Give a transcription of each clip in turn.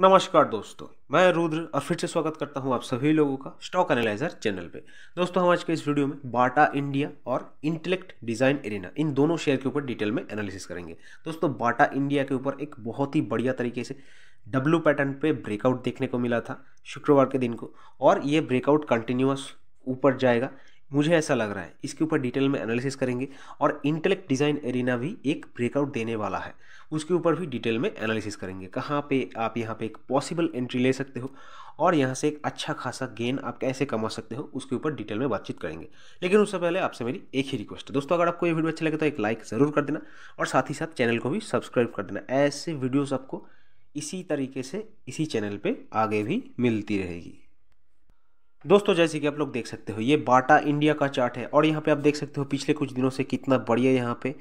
नमस्कार दोस्तों मैं रुद्र और फिर से स्वागत करता हूं आप सभी लोगों का स्टॉक एनालाइजर चैनल पे दोस्तों हम आज के इस वीडियो में बाटा इंडिया और इंटेलेक्ट डिज़ाइन एरिना इन दोनों शेयर के ऊपर डिटेल में एनालिसिस करेंगे दोस्तों बाटा इंडिया के ऊपर एक बहुत ही बढ़िया तरीके से डब्ल्यू पैटर्न पर ब्रेकआउट देखने को मिला था शुक्रवार के दिन को और ये ब्रेकआउट कंटिन्यूस ऊपर जाएगा मुझे ऐसा लग रहा है इसके ऊपर डिटेल में एनालिसिस करेंगे और इंटेलेक्ट डिज़ाइन एरिना भी एक ब्रेकआउट देने वाला है उसके ऊपर भी डिटेल में एनालिसिस करेंगे कहाँ पे आप यहाँ पे एक पॉसिबल एंट्री ले सकते हो और यहाँ से एक अच्छा खासा गेन आप कैसे कमा सकते हो उसके ऊपर डिटेल में बातचीत करेंगे लेकिन उससे पहले आपसे मेरी एक ही रिक्वेस्ट है दोस्तों अगर आपको ये वीडियो अच्छा लगे तो एक लाइक ज़रूर कर देना और साथ ही साथ चैनल को भी सब्सक्राइब कर देना ऐसे वीडियोज़ आपको इसी तरीके से इसी चैनल पर आगे भी मिलती रहेगी दोस्तों जैसे कि आप लोग देख सकते हो ये बाटा इंडिया का चार्ट है और यहाँ पे आप देख सकते हो पिछले कुछ दिनों से कितना बढ़िया यहाँ पे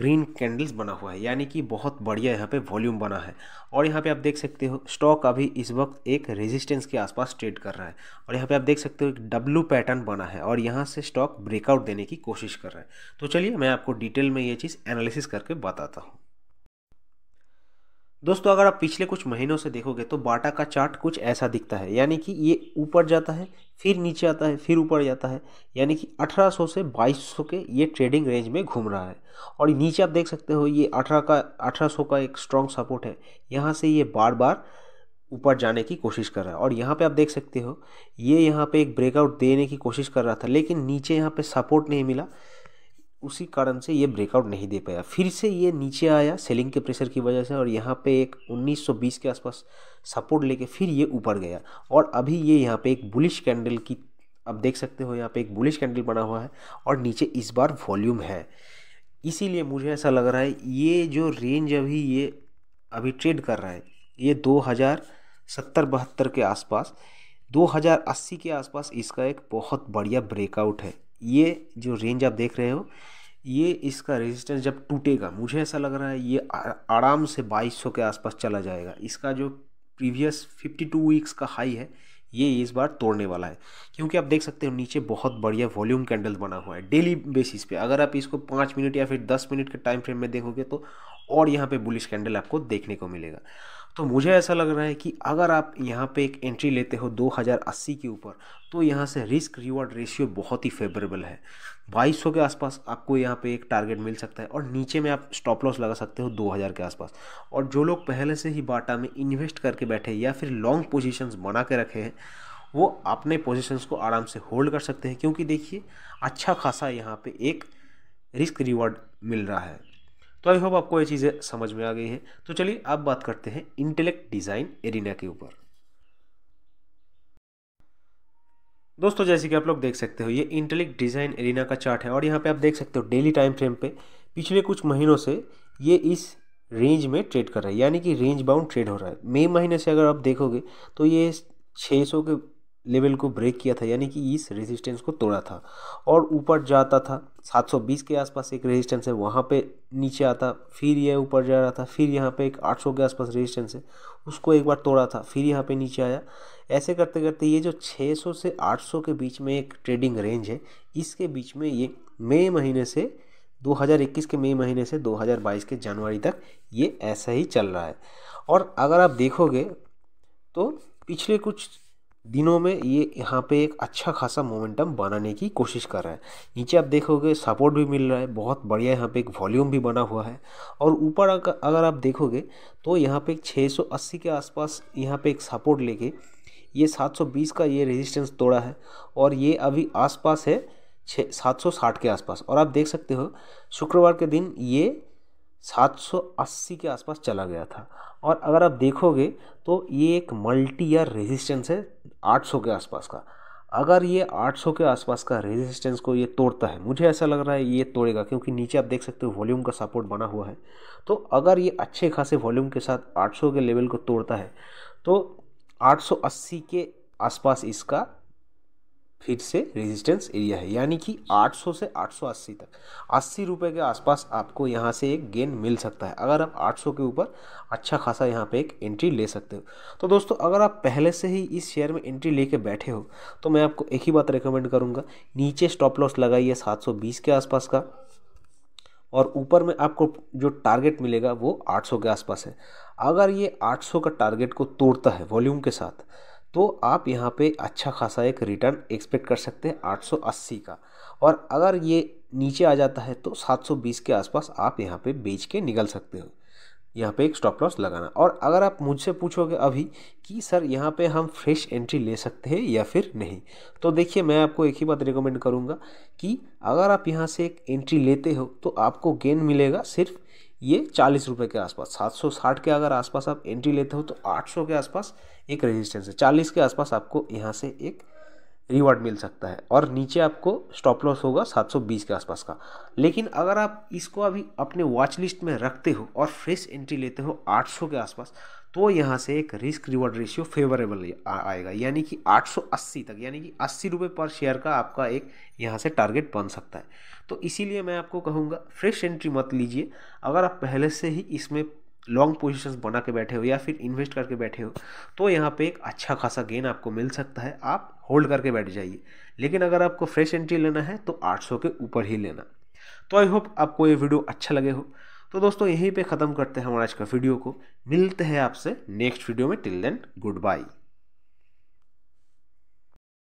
ग्रीन कैंडल्स बना हुआ है यानी कि बहुत बढ़िया यहाँ पे वॉल्यूम बना है और यहाँ पे आप देख सकते हो स्टॉक अभी इस वक्त एक रेजिस्टेंस के आसपास ट्रेड कर रहा है और यहाँ पे आप देख सकते हो एक डब्लू पैटर्न बना है और यहाँ से स्टॉक ब्रेकआउट देने की कोशिश कर रहा है तो चलिए मैं आपको डिटेल में ये चीज़ एनालिसिस करके बताता हूँ दोस्तों अगर आप पिछले कुछ महीनों से देखोगे तो बाटा का चार्ट कुछ ऐसा दिखता है यानी कि ये ऊपर जाता है फिर नीचे आता है फिर ऊपर जाता है यानी कि 1800 से 2200 के ये ट्रेडिंग रेंज में घूम रहा है और नीचे आप देख सकते हो ये 18 का 1800 का एक स्ट्रॉन्ग सपोर्ट है यहाँ से ये बार बार ऊपर जाने की कोशिश कर रहा है और यहाँ पर आप देख सकते हो ये यहाँ पर एक ब्रेकआउट देने की कोशिश कर रहा था लेकिन नीचे यहाँ पर सपोर्ट नहीं मिला उसी कारण से ये ब्रेकआउट नहीं दे पाया फिर से ये नीचे आया सेलिंग के प्रेशर की वजह से और यहाँ पे एक 1920 के आसपास सपोर्ट लेके फिर ये ऊपर गया और अभी ये यहाँ पे एक बुलिश कैंडल की आप देख सकते हो यहाँ पे एक बुलिश कैंडल बना हुआ है और नीचे इस बार वॉल्यूम है इसीलिए मुझे ऐसा लग रहा है ये जो रेंज अभी ये अभी ट्रेड कर रहा है ये दो हज़ार सत्तर बहत्तर के आसपास 2080 के आसपास इसका एक बहुत बढ़िया ब्रेकआउट है ये जो रेंज आप देख रहे हो ये इसका रेजिस्टेंस जब टूटेगा मुझे ऐसा लग रहा है ये आराम से 2200 के आसपास चला जाएगा इसका जो प्रीवियस 52 वीक्स का हाई है ये इस बार तोड़ने वाला है क्योंकि आप देख सकते हो नीचे बहुत बढ़िया वॉल्यूम कैंडल बना हुआ है डेली बेसिस पे अगर आप इसको पाँच मिनट या फिर दस मिनट के टाइम फ्रेम में देखोगे तो और यहाँ पर बुलिश कैंडल आपको देखने को मिलेगा तो मुझे ऐसा लग रहा है कि अगर आप यहाँ पे एक एंट्री लेते हो 2080 के ऊपर तो यहाँ से रिस्क रिवॉर्ड रेशियो बहुत ही फेवरेबल है 2200 के आसपास आपको यहाँ पे एक टारगेट मिल सकता है और नीचे में आप स्टॉप लॉस लगा सकते हो 2000 के आसपास और जो लोग पहले से ही बाटा में इन्वेस्ट करके बैठे या फिर लॉन्ग पोजिशंस बना के रखे हैं वो अपने पोजिशंस को आराम से होल्ड कर सकते हैं क्योंकि देखिए अच्छा खासा यहाँ पर एक रिस्क रिवॉर्ड मिल रहा है तो आई होप आपको ये चीज़ें समझ में आ गई हैं तो चलिए अब बात करते हैं इंटेलेक्ट डिज़ाइन एरिना के ऊपर दोस्तों जैसे कि आप लोग देख सकते हो ये इंटेलेक्ट डिज़ाइन एरिना का चार्ट है और यहाँ पे आप देख सकते हो डेली टाइम फ्रेम पे पिछले कुछ महीनों से ये इस रेंज में ट्रेड कर रहा है यानी कि रेंज बाउंड ट्रेड हो रहा है मई महीने से अगर आप देखोगे तो ये 600 के लेवल को ब्रेक किया था यानी कि इस रेजिस्टेंस को तोड़ा था और ऊपर जाता था 720 के आसपास एक रेजिस्टेंस है वहाँ पे नीचे आता फिर यह ऊपर जा रहा था फिर यहाँ पे एक 800 के आसपास रेजिस्टेंस है उसको एक बार तोड़ा था फिर यहाँ पे नीचे आया ऐसे करते करते ये जो 600 से 800 के बीच में एक ट्रेडिंग रेंज है इसके बीच में ये मई महीने से 2021 के मई महीने से 2022 के जनवरी तक ये ऐसा ही चल रहा है और अगर आप देखोगे तो पिछले कुछ दिनों में ये यहाँ पे एक अच्छा खासा मोमेंटम बनाने की कोशिश कर रहा है नीचे आप देखोगे सपोर्ट भी मिल रहा है बहुत बढ़िया यहाँ पे एक वॉल्यूम भी बना हुआ है और ऊपर अगर आप देखोगे तो यहाँ पे 680 के आसपास यहाँ पे एक सपोर्ट लेके ये 720 का ये रेजिस्टेंस तोड़ा है और ये अभी आसपास है छः सात के आसपास और आप देख सकते हो शुक्रवार के दिन ये 780 के आसपास चला गया था और अगर आप देखोगे तो ये एक मल्टी ईयर रेजिस्टेंस है 800 के आसपास का अगर ये 800 के आसपास का रेजिस्टेंस को ये तोड़ता है मुझे ऐसा लग रहा है ये तोड़ेगा क्योंकि नीचे आप देख सकते हो वॉल्यूम का सपोर्ट बना हुआ है तो अगर ये अच्छे खासे वॉल्यूम के साथ 800 के लेवल को तोड़ता है तो 880 के आसपास इसका फिर से रेजिस्टेंस एरिया है यानी कि 800 से 880 तक अस्सी रुपये के आसपास आपको यहाँ से एक गेन मिल सकता है अगर आप 800 के ऊपर अच्छा खासा यहाँ पे एक एंट्री ले सकते हो तो दोस्तों अगर आप पहले से ही इस शेयर में एंट्री लेके बैठे हो तो मैं आपको एक ही बात रिकमेंड करूँगा नीचे स्टॉप लॉस लगाइए सात के आसपास का और ऊपर में आपको जो टारगेट मिलेगा वो आठ के आसपास है अगर ये आठ का टारगेट को तोड़ता है वॉल्यूम के साथ तो आप यहाँ पे अच्छा खासा एक रिटर्न एक्सपेक्ट कर सकते हैं 880 का और अगर ये नीचे आ जाता है तो 720 के आसपास आप यहाँ पे बेच के निकल सकते हो यहाँ पे एक स्टॉप लॉस लगाना और अगर आप मुझसे पूछोगे अभी कि सर यहाँ पे हम फ्रेश एंट्री ले सकते हैं या फिर नहीं तो देखिए मैं आपको एक ही बात रिकमेंड करूँगा कि अगर आप यहाँ से एक एंट्री लेते हो तो आपको गेन मिलेगा सिर्फ ये चालीस रुपये के आसपास सात सौ साठ के अगर आसपास आप एंट्री लेते हो तो आठ सौ के आसपास एक रेजिस्टेंस है चालीस के आसपास आपको यहाँ से एक रिवॉर्ड मिल सकता है और नीचे आपको स्टॉप लॉस होगा 720 के आसपास का लेकिन अगर आप इसको अभी अपने वॉच लिस्ट में रखते हो और फ्रेश एंट्री लेते हो 800 के आसपास तो यहाँ से एक रिस्क रिवॉर्ड रेशियो फेवरेबल आएगा यानी कि 880 तक यानी कि अस्सी रुपये पर शेयर का आपका एक यहाँ से टारगेट बन सकता है तो इसीलिए मैं आपको कहूँगा फ्रेश एंट्री मत लीजिए अगर आप पहले से ही इसमें लॉन्ग पोजिशन बना के बैठे हो या फिर इन्वेस्ट करके बैठे हो तो यहाँ पे एक अच्छा खासा गेन आपको मिल सकता है आप होल्ड करके बैठ जाइए लेकिन अगर आपको फ्रेश एंट्री लेना है तो 800 के ऊपर ही लेना तो आई होप आपको ये वीडियो अच्छा लगे हो तो दोस्तों यहीं पे ख़त्म करते हैं हमारा आज का वीडियो को मिलते हैं आपसे नेक्स्ट वीडियो में टिल देन गुड बाई